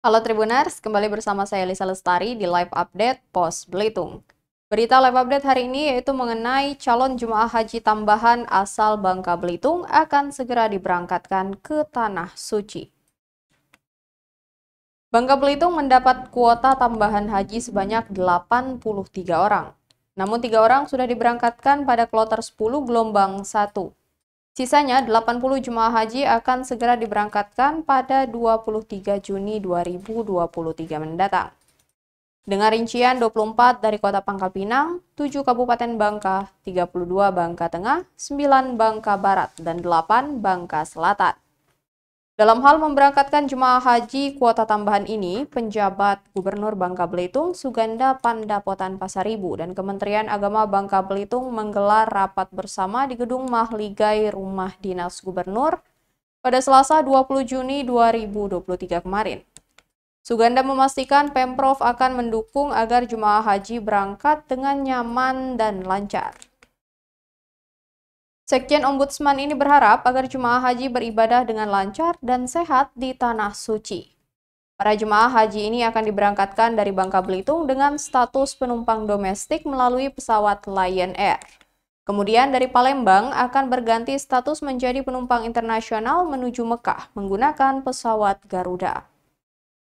Halo Tribuners, kembali bersama saya Lisa Lestari di Live Update Pos Belitung. Berita Live Update hari ini yaitu mengenai calon jemaah haji tambahan asal Bangka Belitung akan segera diberangkatkan ke Tanah Suci. Bangka Belitung mendapat kuota tambahan haji sebanyak 83 orang. Namun tiga orang sudah diberangkatkan pada kloter 10 gelombang 1. Sisanya 80 jemaah haji akan segera diberangkatkan pada 23 Juni 2023 mendatang. Dengan rincian 24 dari kota Pangkal Pinang, 7 Kabupaten Bangka, 32 Bangka Tengah, 9 Bangka Barat, dan 8 Bangka Selatan. Dalam hal memberangkatkan jemaah haji kuota tambahan ini, penjabat Gubernur Bangka Belitung Suganda Pandapotan Pasaribu dan Kementerian Agama Bangka Belitung menggelar rapat bersama di Gedung Mahligai Rumah Dinas Gubernur pada Selasa 20 Juni 2023 kemarin. Suganda memastikan Pemprov akan mendukung agar jemaah haji berangkat dengan nyaman dan lancar. Sekjen Ombudsman ini berharap agar jemaah haji beribadah dengan lancar dan sehat di tanah suci. Para jemaah haji ini akan diberangkatkan dari Bangka Belitung dengan status penumpang domestik melalui pesawat Lion Air. Kemudian dari Palembang akan berganti status menjadi penumpang internasional menuju Mekah menggunakan pesawat Garuda.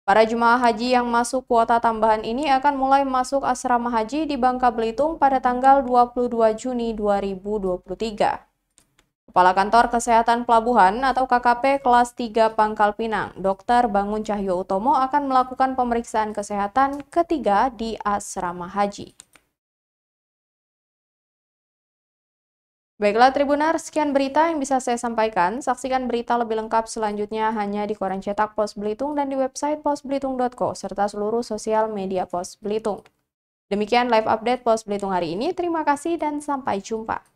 Para jemaah haji yang masuk kuota tambahan ini akan mulai masuk asrama haji di Bangka Belitung pada tanggal 22 Juni 2023. Kepala Kantor Kesehatan Pelabuhan atau KKP kelas 3 Pangkal Pinang, Dr. Bangun Cahyo Utomo akan melakukan pemeriksaan kesehatan ketiga di asrama haji. Baiklah Tribunar, sekian berita yang bisa saya sampaikan. Saksikan berita lebih lengkap selanjutnya hanya di koran cetak Pos Belitung dan di website posbelitung.co serta seluruh sosial media Pos Belitung. Demikian live update Pos Belitung hari ini. Terima kasih dan sampai jumpa.